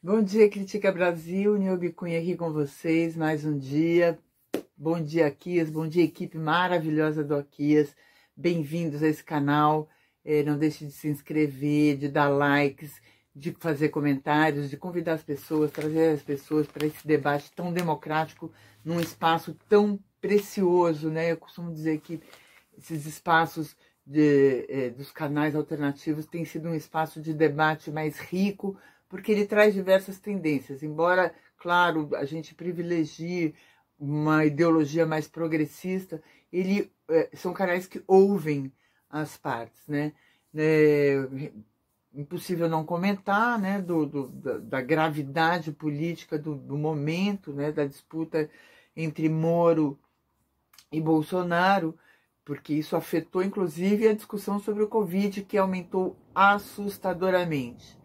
Bom dia, Critica Brasil. Niobe Cunha aqui com vocês mais um dia. Bom dia, Aquias. Bom dia, equipe maravilhosa do Aquias. Bem-vindos a esse canal. É, não deixe de se inscrever, de dar likes, de fazer comentários, de convidar as pessoas, trazer as pessoas para esse debate tão democrático num espaço tão precioso, né? Eu costumo dizer que esses espaços de, é, dos canais alternativos têm sido um espaço de debate mais rico, porque ele traz diversas tendências. Embora, claro, a gente privilegie uma ideologia mais progressista, ele eh, são canais que ouvem as partes, né? É, impossível não comentar, né, do, do da, da, gravidade política do, do, momento, né, da disputa entre Moro e Bolsonaro, porque isso afetou inclusive a discussão sobre o Covid, que aumentou assustadoramente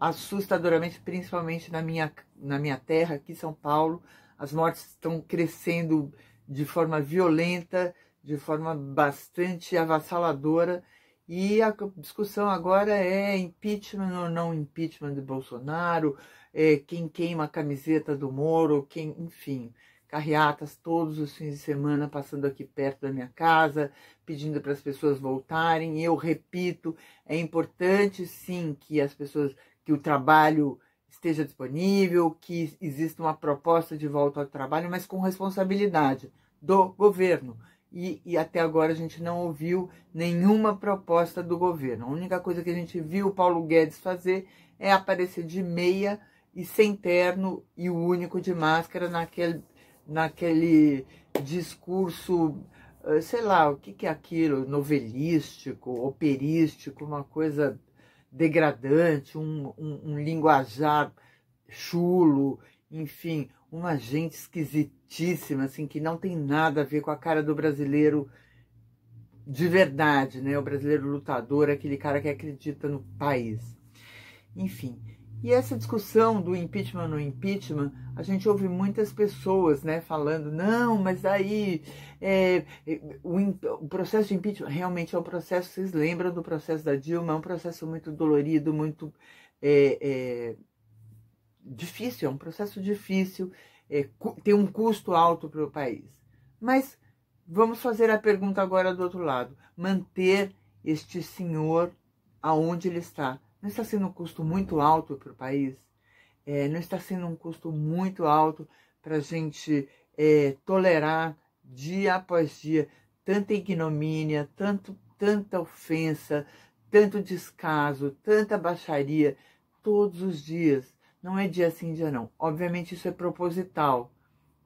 assustadoramente, principalmente na minha, na minha terra, aqui em São Paulo. As mortes estão crescendo de forma violenta, de forma bastante avassaladora. E a discussão agora é impeachment ou não impeachment de Bolsonaro, é quem queima a camiseta do Moro, quem, enfim, carreatas todos os fins de semana passando aqui perto da minha casa, pedindo para as pessoas voltarem. Eu repito, é importante sim que as pessoas que o trabalho esteja disponível, que exista uma proposta de volta ao trabalho, mas com responsabilidade do governo. E, e, até agora a gente não ouviu nenhuma proposta do governo. A única coisa que a gente viu o Paulo Guedes fazer é aparecer de meia e sem terno e o único de máscara naquele, naquele discurso, eh, sei lá, o que, que é aquilo, novelístico, operístico, uma coisa degradante, um, um, um linguajar chulo, enfim, uma gente esquisitíssima, assim, que não tem nada a ver com a cara do brasileiro de verdade, né? O brasileiro lutador, é aquele cara que acredita no país. Enfim, e essa discussão do impeachment no impeachment, a gente ouve muitas pessoas né, falando, não, mas aí é, é o, o, processo de impeachment realmente é um processo, vocês lembram do processo da Dilma, é um processo muito dolorido, muito é, é, difícil, é um processo difícil, é, tem um custo alto para o país. Mas vamos fazer a pergunta agora do outro lado, manter este senhor aonde ele está, não está sendo um custo muito alto para o país? É, não está sendo um custo muito alto para a gente é, tolerar dia após dia tanta ignomínia, tanto, tanta ofensa, tanto descaso, tanta baixaria todos os dias. Não é dia sim, dia não. Obviamente isso é proposital.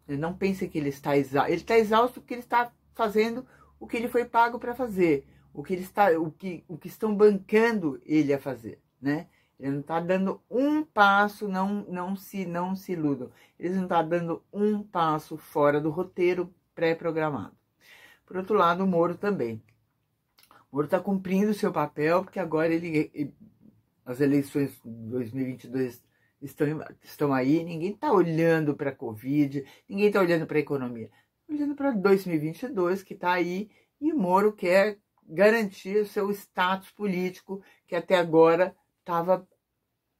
não pense que ele está exausto. Ele está exausto porque ele está fazendo o que ele foi pago para fazer o que ele está, o que, o que estão bancando ele a fazer, né? Ele não está dando um passo, não, não se, não se iludam. Ele não está dando um passo fora do roteiro pré-programado. Por outro lado, o Moro também. O Moro está cumprindo seu papel, porque agora ele, ele as eleições 2022 estão, estão aí, ninguém está olhando para a Covid, ninguém está olhando para a economia, tá olhando para 2022 que está aí e o Moro quer garantir seu status político, que até agora estava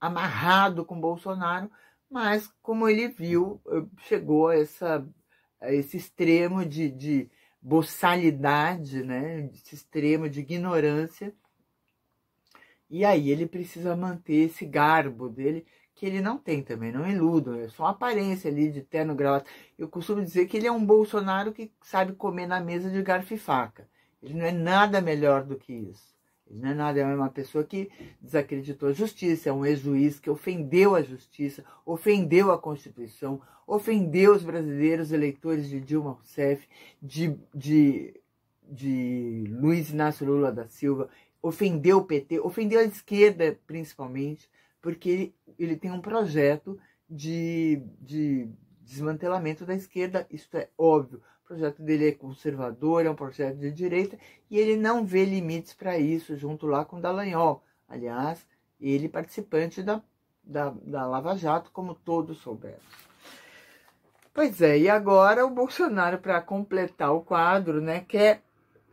amarrado com Bolsonaro, mas como ele viu, eh, chegou a, essa, a esse extremo de, de boçalidade, né? esse extremo de ignorância. E aí ele precisa manter esse garbo dele, que ele não tem também, não iludo, é só uma aparência ali de terno grau. Eu costumo dizer que ele é um Bolsonaro que sabe comer na mesa de garfo e faca. Ele não é nada melhor do que isso. Ele não é nada, é uma pessoa que desacreditou a justiça, é um ex-juiz que ofendeu a justiça, ofendeu a Constituição, ofendeu os brasileiros eleitores de Dilma Rousseff, de, de, de Luiz Inácio Lula da Silva, ofendeu o PT, ofendeu a esquerda principalmente, porque ele, ele tem um projeto de, de desmantelamento da esquerda, isso é óbvio. O projeto dele é conservador, é um projeto de direita, e ele não vê limites para isso, junto lá com Dallagnol. Aliás, ele participante da, da, da Lava Jato, como todos soubemos. Pois é, e agora o Bolsonaro, para completar o quadro, né, quer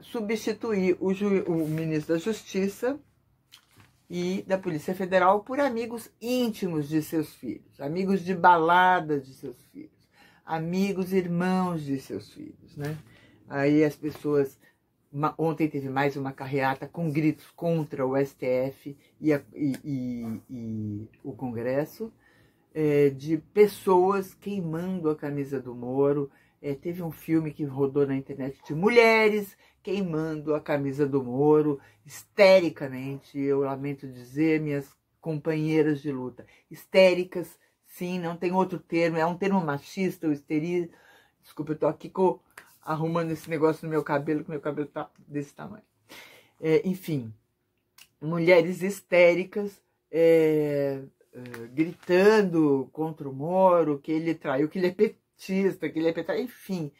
substituir o, ju, o ministro da Justiça e da Polícia Federal por amigos íntimos de seus filhos, amigos de balada de seus filhos amigos, irmãos de seus filhos, né? Aí as pessoas ontem teve mais uma carreata com gritos contra o STF e, a, e, e, e o Congresso, é, de pessoas queimando a camisa do Moro. É, teve um filme que rodou na internet de mulheres queimando a camisa do Moro histericamente. Eu lamento dizer, minhas companheiras de luta, histéricas Sim, não tem outro termo. É um termo machista o esteril. Desculpa, eu tô aqui com arrumando esse negócio no meu cabelo, que meu cabelo tá desse tamanho. É, enfim, mulheres histéricas é, é, gritando contra o Moro, que ele traiu, que ele é petista, que ele é petista, enfim,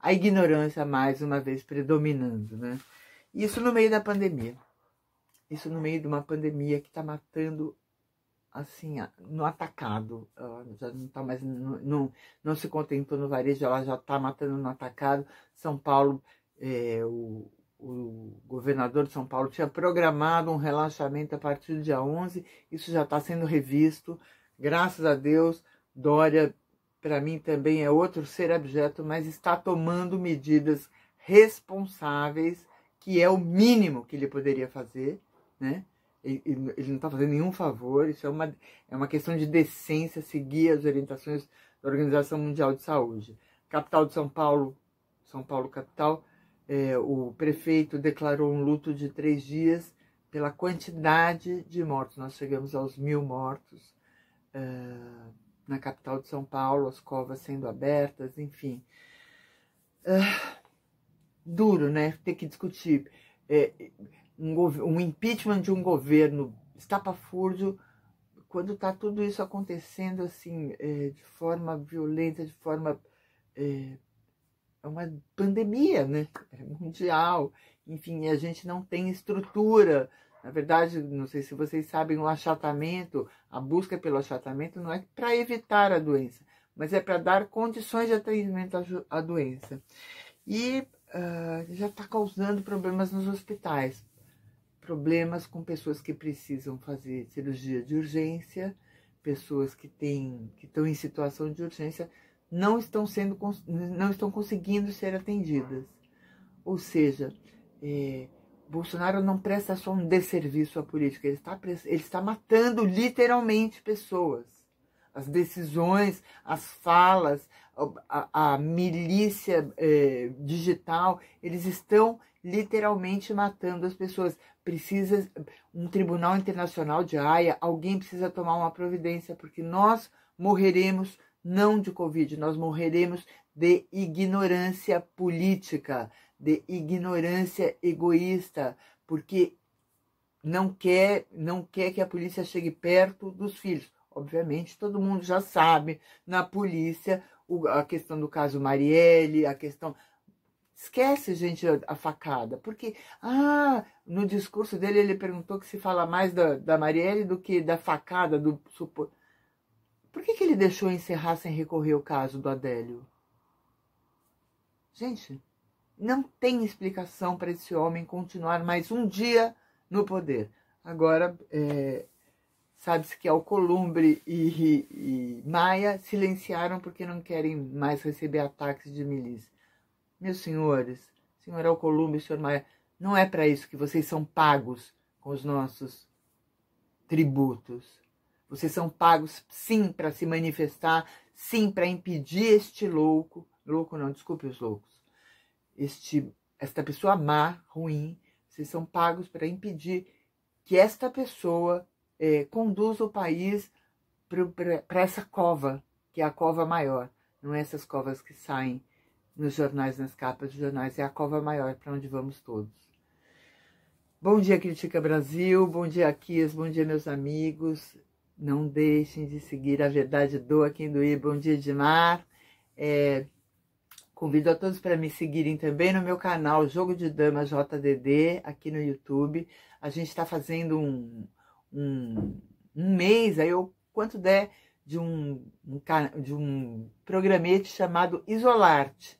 a ignorância mais uma vez predominando, né? Isso no meio da pandemia. Isso no meio de uma pandemia que está matando assim, no atacado. Ela já não está mais, não, não, não, se contentou no varejo, ela já está matando no atacado. São Paulo, é, o, o governador de São Paulo tinha programado um relaxamento a partir do dia 11, isso já está sendo revisto. Graças a Deus, Dória, para mim, também é outro ser abjeto, mas está tomando medidas responsáveis, que é o mínimo que ele poderia fazer, né? Ele, não está fazendo nenhum favor, isso é uma, é uma questão de decência seguir as orientações da Organização Mundial de Saúde. Capital de São Paulo, São Paulo capital, é, o prefeito declarou um luto de três dias pela quantidade de mortos. Nós chegamos aos mil mortos é, na capital de São Paulo, as covas sendo abertas, enfim. É, duro, né? Ter que discutir. É, um, um impeachment de um governo estapafúrdio, quando está tudo isso acontecendo assim, é, de forma violenta, de forma. É, é uma pandemia né? É mundial, enfim, a gente não tem estrutura. Na verdade, não sei se vocês sabem, o achatamento, a busca pelo achatamento não é para evitar a doença, mas é para dar condições de atendimento à doença. E uh, já está causando problemas nos hospitais problemas com pessoas que precisam fazer cirurgia de urgência, pessoas que têm que estão em situação de urgência não estão sendo não estão conseguindo ser atendidas. Ou seja, é, Bolsonaro não presta só um desserviço à política, ele está, ele está matando literalmente pessoas. As decisões, as falas, a, a milícia é, digital, eles estão literalmente matando as pessoas precisa um tribunal internacional de Haia, alguém precisa tomar uma providência, porque nós morreremos não de Covid, nós morreremos de ignorância política, de ignorância egoísta, porque não quer, não quer que a polícia chegue perto dos filhos. Obviamente, todo mundo já sabe na polícia a questão do caso Marielle, a questão Esquece, gente, a facada, porque ah, no discurso dele ele perguntou que se fala mais da, da Marielle do que da facada, do supor. Por que, que ele deixou encerrar sem recorrer o caso do Adélio? Gente, não tem explicação para esse homem continuar mais um dia no poder. Agora, é, sabe-se que Alcolumbre e, e, e Maia silenciaram porque não querem mais receber ataques de milícia. Meus senhores, senhor Alcolumbre, senhor Maia, não é para isso que vocês são pagos com os nossos tributos. Vocês são pagos, sim, para se manifestar, sim, para impedir este louco, louco não, desculpe os loucos, este, esta pessoa má, ruim, vocês são pagos para impedir que esta pessoa eh, conduza o país para essa cova, que é a cova maior, não é essas covas que saem nos jornais, nas capas de jornais. É a cova maior para onde vamos todos. Bom dia, Critica Brasil. Bom dia, aquias, Bom dia, meus amigos. Não deixem de seguir a Verdade Doa do ir. Bom dia, Edmar. É, convido a todos para me seguirem também no meu canal Jogo de Dama JDD, aqui no YouTube. A gente está fazendo um, um, um, mês, aí eu, quanto der, de um, um de um programete chamado Isolarte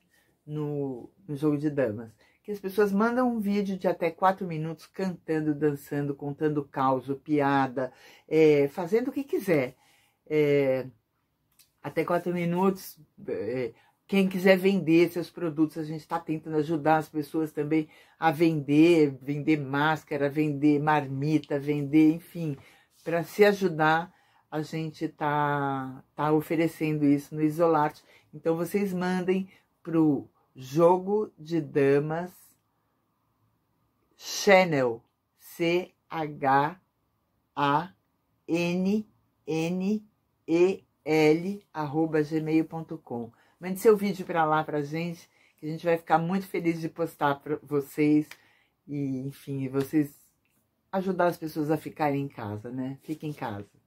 no, no jogo de damas, que as pessoas mandam um vídeo de até quatro minutos cantando, dançando, contando caos, piada, é, fazendo o que quiser. É, até quatro minutos. É, quem quiser vender seus produtos, a gente está tentando ajudar as pessoas também a vender, vender máscara, vender marmita, vender, enfim, para se ajudar, a gente está tá oferecendo isso no Isolarte. Então vocês mandem para o jogo de damas Channel C H A N N E L arroba gmail.com. Mande seu vídeo para lá pra gente, que a gente vai ficar muito feliz de postar para vocês e, enfim, vocês ajudar as pessoas a ficarem em casa, né? Fiquem em casa.